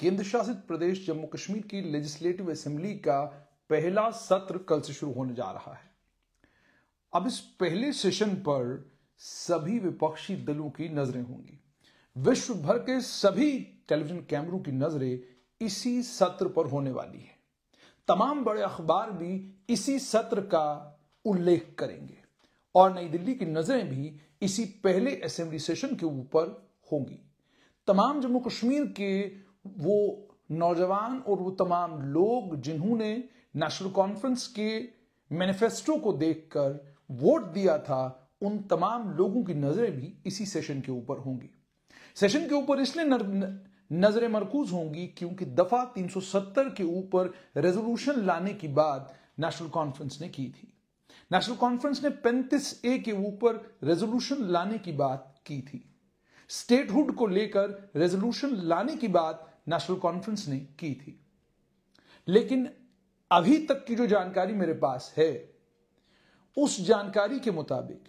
केंद्र शासित प्रदेश जम्मू कश्मीर की लेजिस्लेटिव असेंबली का पहला सत्र कल से शुरू होने जा रहा है अब इस पहले सेशन पर सभी विपक्षी दलों की नजरें होंगी विश्व भर के सभी टेलीविजन कैमरों की नजरें इसी सत्र पर होने वाली है तमाम बड़े अखबार भी इसी सत्र का उल्लेख करेंगे और नई दिल्ली की नजरें भी इसी पहले असेंबली सेशन के ऊपर होंगी तमाम जम्मू कश्मीर के वो नौजवान और वो तमाम लोग जिन्होंने नेशनल कॉन्फ्रेंस के मैनिफेस्टो को देखकर वोट दिया था उन तमाम लोगों की नजरें भी इसी सेशन के ऊपर होंगी सेशन के ऊपर इसलिए नजरें मरकूज होंगी क्योंकि दफा 370 के ऊपर रेजोल्यूशन लाने की बात नेशनल कॉन्फ्रेंस ने की थी नेशनल कॉन्फ्रेंस ने 35 ए के ऊपर रेजोल्यूशन लाने की बात की थी स्टेटहुड को लेकर रेजोल्यूशन लाने की बात नेशनल कॉन्फ्रेंस ने की थी लेकिन अभी तक की जो जानकारी मेरे पास है उस जानकारी के मुताबिक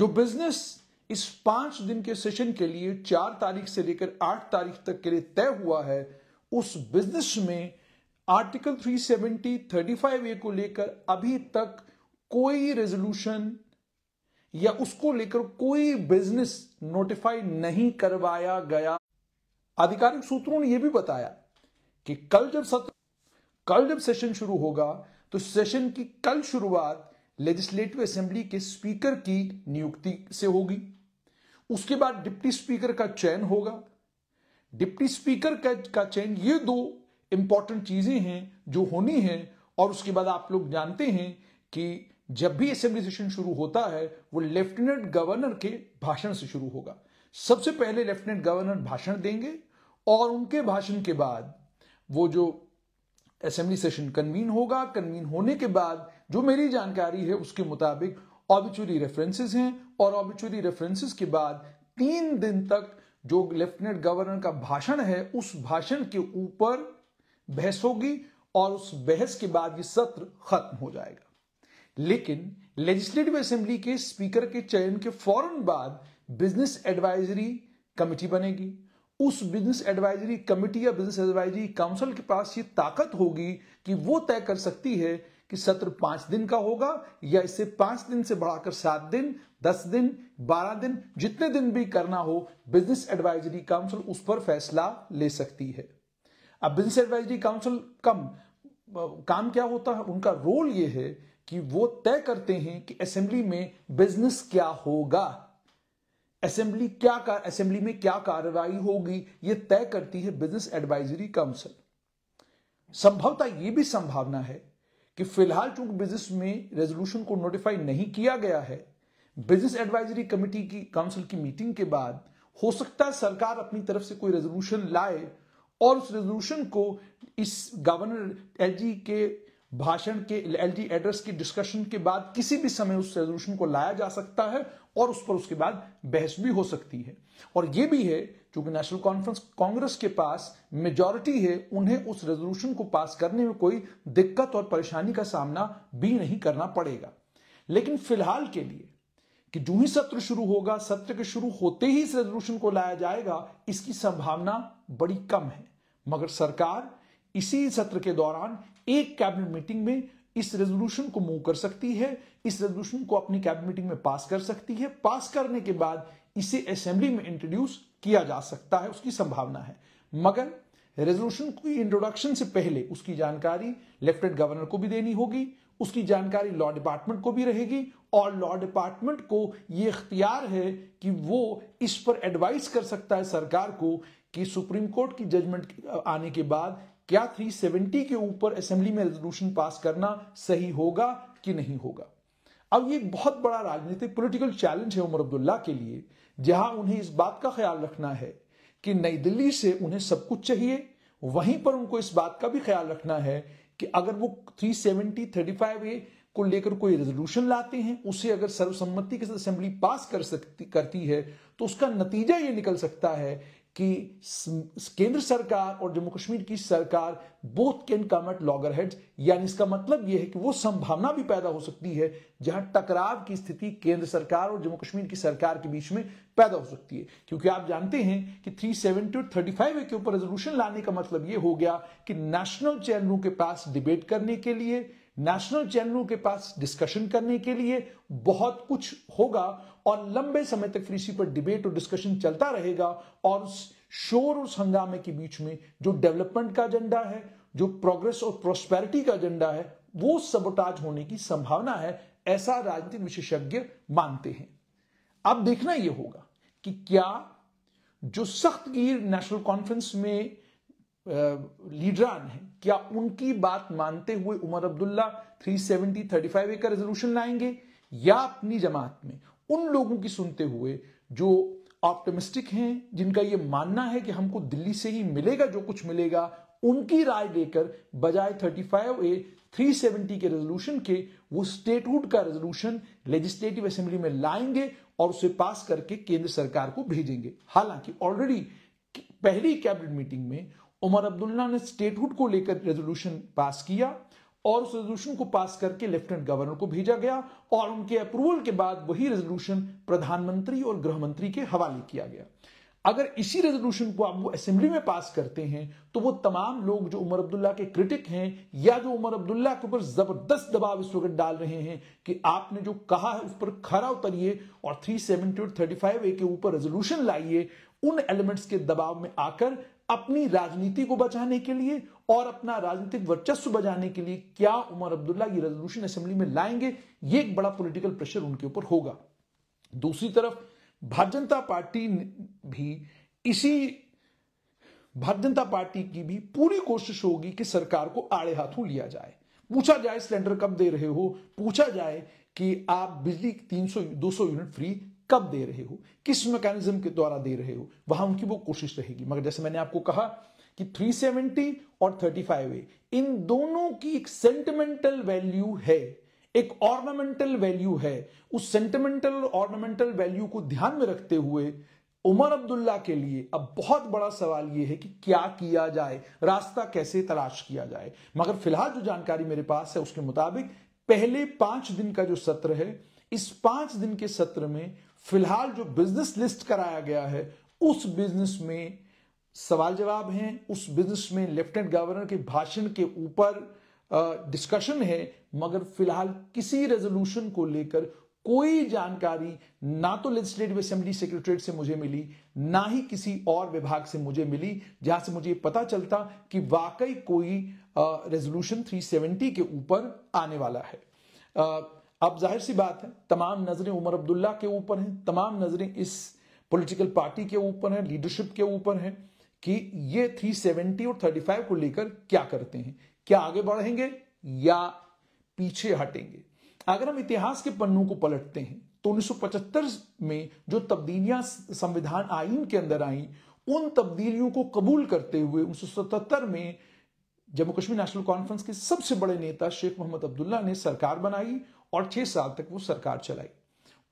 जो बिजनेस इस पांच दिन के सेशन के लिए चार तारीख से लेकर आठ तारीख तक के लिए तय हुआ है उस बिजनेस में आर्टिकल 370 35 ए को लेकर अभी तक कोई रेजोल्यूशन या उसको लेकर कोई बिजनेस नोटिफाई नहीं करवाया गया आधिकारिक सूत्रों ने यह भी बताया कि कल जब सत्र कल जब सेशन शुरू होगा तो सेशन की कल शुरुआत लेजिस्लेटिव असेंबली के स्पीकर की नियुक्ति से होगी उसके बाद डिप्टी स्पीकर का चयन होगा डिप्टी स्पीकर का, चयन ये दो इंपॉर्टेंट चीजें हैं जो होनी हैं और उसके बाद आप लोग जानते हैं कि जब भी असेंबली सेशन शुरू होता है वो लेफ्टिनेंट गवर्नर के भाषण से शुरू होगा सबसे पहले लेफ्टिनेंट गवर्नर भाषण देंगे और उनके भाषण के बाद वो जो असेंबली सेशन कन्वीन होगा कन्वीन होने के बाद जो मेरी जानकारी है उसके मुताबिक ऑबिचुरी रेफरेंसेस हैं और ऑबिचुरी रेफरेंसेस के बाद तीन दिन तक जो लेफ्टिनेंट गवर्नर का भाषण है उस भाषण के ऊपर बहस होगी और उस बहस के बाद ये सत्र खत्म हो जाएगा लेकिन लेजिस्लेटिव असेंबली के स्पीकर के चयन के फौरन बाद बिजनेस एडवाइजरी कमेटी बनेगी उस बिजनेस एडवाइजरी कमेटी या बिजनेस एडवाइजरी काउंसिल के पास ये ताकत होगी कि वो तय कर सकती है कि सत्र पांच दिन का होगा या इसे पांच दिन से बढ़ाकर सात दिन दस दिन बारह दिन जितने दिन भी करना हो बिजनेस एडवाइजरी काउंसिल उस पर फैसला ले सकती है अब बिजनेस एडवाइजरी काउंसिल कम काम क्या होता है उनका रोल यह है कि वो तय करते हैं कि असेंबली में बिजनेस क्या होगा असेंबली क्या असेंबली में क्या कार्रवाई होगी यह तय करती है बिजनेस एडवाइजरी काउंसिल संभवतः यह भी संभावना है कि फिलहाल चूंकि बिजनेस में रेजोल्यूशन को नोटिफाई नहीं किया गया है बिजनेस एडवाइजरी कमेटी की काउंसिल की मीटिंग के बाद हो सकता है सरकार अपनी तरफ से कोई रेजोल्यूशन लाए और उस रेजोल्यूशन को इस गवर्नर एलजी के भाषण के एल एड्रेस की डिस्कशन के बाद किसी भी समय उस रेजोल्यूशन को लाया जा सकता है और उस पर उसके बाद बहस भी हो सकती है और यह भी है चूंकि नेशनल कॉन्फ्रेंस कांग्रेस के पास मेजॉरिटी है उन्हें उस रेजोल्यूशन को पास करने में कोई दिक्कत और परेशानी का सामना भी नहीं करना पड़ेगा लेकिन फिलहाल के लिए कि जो ही सत्र शुरू होगा सत्र के शुरू होते ही इस रेजोल्यूशन को लाया जाएगा इसकी संभावना बड़ी कम है मगर सरकार इसी सत्र के दौरान एक कैबिनेट मीटिंग में इस रेजोल्यूशन को मूव कर सकती है इस रेजोल्यूशन को अपनी कैबिनेट मीटिंग में पास कर सकती है पास करने के बाद इसे असेंबली में इंट्रोड्यूस किया जा सकता है उसकी संभावना है मगर रेजोल्यूशन की इंट्रोडक्शन से पहले उसकी जानकारी लेफ्टिनेंट गवर्नर को भी देनी होगी उसकी जानकारी लॉ डिपार्टमेंट को भी रहेगी और लॉ डिपार्टमेंट को यह अख्तियार है कि वो इस पर एडवाइस कर सकता है सरकार को कि सुप्रीम कोर्ट की जजमेंट आने के बाद क्या 370 के ऊपर असेंबली में रेजोल्यूशन पास करना सही होगा कि नहीं होगा अब ये बहुत बड़ा राजनीतिक पॉलिटिकल चैलेंज है उमर अब्दुल्ला के लिए जहां उन्हें इस बात का ख्याल रखना है कि नई दिल्ली से उन्हें सब कुछ चाहिए वहीं पर उनको इस बात का भी ख्याल रखना है कि अगर वो 370 35 ए को लेकर कोई रेजोल्यूशन लाते हैं उसे अगर सर्वसम्मति के साथ असेंबली पास कर सकती करती है तो उसका नतीजा ये निकल सकता है कि केंद्र सरकार और जम्मू कश्मीर की सरकार both can come at loggerheads यानी इसका मतलब यह है कि वो संभावना भी पैदा हो सकती है जहां टकराव की स्थिति केंद्र सरकार और जम्मू कश्मीर की सरकार के बीच में पैदा हो सकती है क्योंकि आप जानते हैं कि 370 और 35 फाइव के ऊपर रेजोल्यूशन लाने का मतलब यह हो गया कि नेशनल चैनलों के पास डिबेट करने के लिए नेशनल चैनलों के पास डिस्कशन करने के लिए बहुत कुछ होगा और लंबे समय तक फिर इसी पर डिबेट और डिस्कशन चलता रहेगा और उस शोर और हंगामे के बीच में जो डेवलपमेंट का एजेंडा है जो प्रोग्रेस और प्रोस्पेरिटी का एजेंडा है वो सबोटाज होने की संभावना है ऐसा राजनीतिक विशेषज्ञ मानते हैं अब देखना यह होगा कि क्या जो सख्त गिर नेशनल कॉन्फ्रेंस में लीडरान हैं क्या उनकी बात मानते हुए उमर अब्दुल्ला 370 35 का रेजोल्यूशन लाएंगे या अपनी जमात में उन लोगों की सुनते हुए जो ऑप्टोमिस्टिक हैं जिनका ये मानना है कि हमको दिल्ली से ही मिलेगा जो कुछ मिलेगा उनकी राय लेकर बजाय 35 ए 370 के रेजोल्यूशन के वो स्टेटहुड का रेजोल्यूशन लेजिस्लेटिव असेंबली में लाएंगे और उसे पास करके केंद्र सरकार को भेजेंगे हालांकि ऑलरेडी पहली कैबिनेट मीटिंग में उमर अब्दुल्ला ने स्टेटहुड को लेकर रेजोल्यूशन पास किया और उस रेजोल्यूशन को पास करके लेफ्टिनेंट गवर्नर को भेजा गया और उनके अप्रूवल के बाद वही रेजोल्यूशन प्रधानमंत्री और गृह मंत्री के हवाले किया गया अगर इसी रेजोल्यूशन को आप वो असेंबली में पास करते हैं तो वो तमाम लोग जो उमर अब्दुल्ला के क्रिटिक हैं या जो उमर अब्दुल्ला के ऊपर जबरदस्त दबाव इस वक्त डाल रहे हैं कि आपने जो कहा है उस पर खरा उतरिए और थ्री सेवेंटी और थर्टी फाइव ए के ऊपर रेजोल्यूशन लाइए उन एलिमेंट्स के दबाव में आकर अपनी राजनीति को बचाने के लिए और अपना राजनीतिक वर्चस्व बचाने के लिए क्या उमर अब्दुल्ला ये रेजोल्यूशन असेंबली में लाएंगे ये एक बड़ा पॉलिटिकल प्रेशर उनके ऊपर होगा दूसरी तरफ भारतीय जनता पार्टी भी इसी भारतीय जनता पार्टी की भी पूरी कोशिश होगी कि सरकार को आड़े हाथों लिया जाए पूछा जाए सिलेंडर कब दे रहे हो पूछा जाए कि आप बिजली 300 200 यूनिट फ्री कब दे रहे हो किस मैकेनिज्म के द्वारा दे रहे हो वहां उनकी वो कोशिश रहेगी मगर जैसे मैंने आपको कहा कि 370 और 35 ए इन दोनों की एक सेंटिमेंटल वैल्यू है एक ऑर्नामेंटल वैल्यू है उस सेंटिमेंटल ऑर्नामेंटल वैल्यू को ध्यान में रखते हुए उमर अब्दुल्ला के लिए अब बहुत बड़ा सवाल यह है कि क्या किया जाए रास्ता कैसे तलाश किया जाए मगर फिलहाल जो जानकारी मेरे पास है उसके मुताबिक पहले पांच दिन का जो सत्र है इस पांच दिन के सत्र में फिलहाल जो बिजनेस लिस्ट कराया गया है उस बिजनेस में सवाल जवाब हैं उस बिजनेस में लेफ्टिनेंट गवर्नर के भाषण के ऊपर डिस्कशन है मगर फिलहाल किसी रेजोल्यूशन को लेकर कोई जानकारी ना तो लेजिस्लेटिव असेंबली सेक्रेटरीट से मुझे मिली ना ही किसी और विभाग से मुझे मिली जहां से मुझे पता चलता कि वाकई कोई रेजोल्यूशन 370 के ऊपर आने वाला है आ, अब जाहिर सी बात है तमाम नज़रें उमर अब्दुल्ला के ऊपर हैं तमाम नज़रें इस पॉलिटिकल पार्टी के ऊपर हैं लीडरशिप के ऊपर हैं कि ये 370 और 35 को लेकर क्या करते हैं क्या आगे बढ़ेंगे या पीछे हटेंगे अगर हम इतिहास के पन्नों को पलटते हैं तो 1975 में जो तब्दीलियां संविधान आईन के अंदर आई उन तब्दीलियों को कबूल करते हुए उन्नीस में जम्मू कश्मीर नेशनल कॉन्फ्रेंस के सबसे बड़े नेता शेख मोहम्मद अब्दुल्ला ने सरकार बनाई और छह साल तक वो सरकार चलाई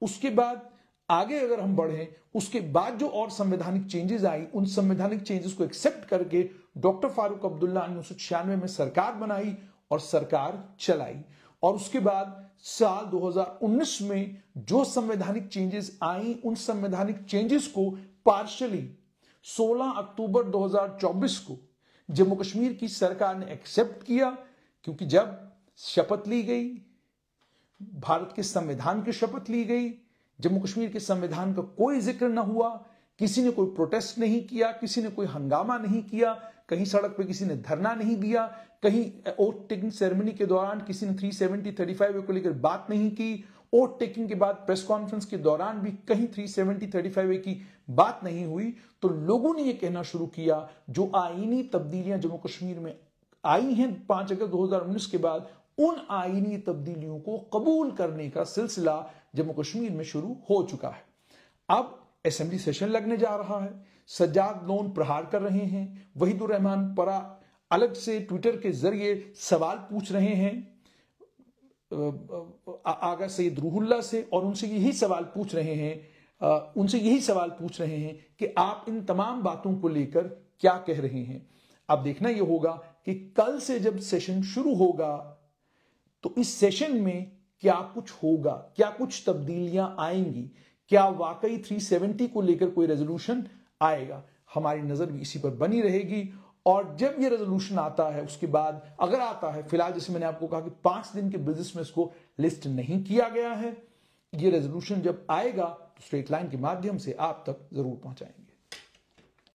उसके बाद आगे अगर हम बढ़े उसके बाद जो और संवैधानिक चेंजेस आई उन संवैधानिक चेंजेस को एक्सेप्ट करके डॉक्टर फारूक अब्दुल्ला ने उन्नीस में सरकार बनाई और सरकार चलाई और उसके बाद साल 2019 में जो संवैधानिक चेंजेस आई उन संवैधानिक चेंजेस को पार्शली 16 अक्टूबर 2024 को जम्मू कश्मीर की सरकार ने एक्सेप्ट किया क्योंकि जब शपथ ली गई भारत के संविधान की शपथ ली गई जम्मू कश्मीर के संविधान का कोई जिक्र न हुआ किसी ने कोई प्रोटेस्ट नहीं किया किसी ने कोई हंगामा नहीं किया कहीं सड़क पर किसी ने धरना नहीं दिया कहीं ओट टेकिंग सेरेमनी के दौरान किसी ने 370 35 को लेकर बात नहीं की ओट टेकिंग के बाद प्रेस कॉन्फ्रेंस के दौरान भी कहीं 370 35 की बात नहीं हुई तो लोगों ने यह कहना शुरू किया जो आईनी तब्दीलियां जम्मू कश्मीर में आई हैं पांच अगस्त 2019 के बाद उन आईनी तब्दीलियों को कबूल करने का सिलसिला जम्मू कश्मीर में शुरू हो चुका है अब असेंबली सेशन लगने जा रहा है सज्जाद लोन प्रहार कर रहे हैं वहीदुररहमान परा अलग से ट्विटर के जरिए सवाल पूछ रहे हैं आगा सईद रूहुल्ला से और उनसे यही सवाल पूछ रहे हैं उनसे यही सवाल पूछ रहे हैं कि आप इन तमाम बातों को लेकर क्या कह रहे हैं अब देखना यह होगा कि कल से जब सेशन शुरू होगा तो इस सेशन में क्या कुछ होगा क्या कुछ तब्दीलियां आएंगी क्या वाकई 370 को लेकर कोई रेजोल्यूशन आएगा हमारी नजर भी इसी पर बनी रहेगी और जब ये रेजोल्यूशन आता है उसके बाद अगर आता है फिलहाल जैसे मैंने आपको कहा कि पांच दिन के बिजनेस में इसको लिस्ट नहीं किया गया है ये रेजोल्यूशन जब आएगा तो स्ट्रेट लाइन के माध्यम से आप तक जरूर पहुंचाएंगे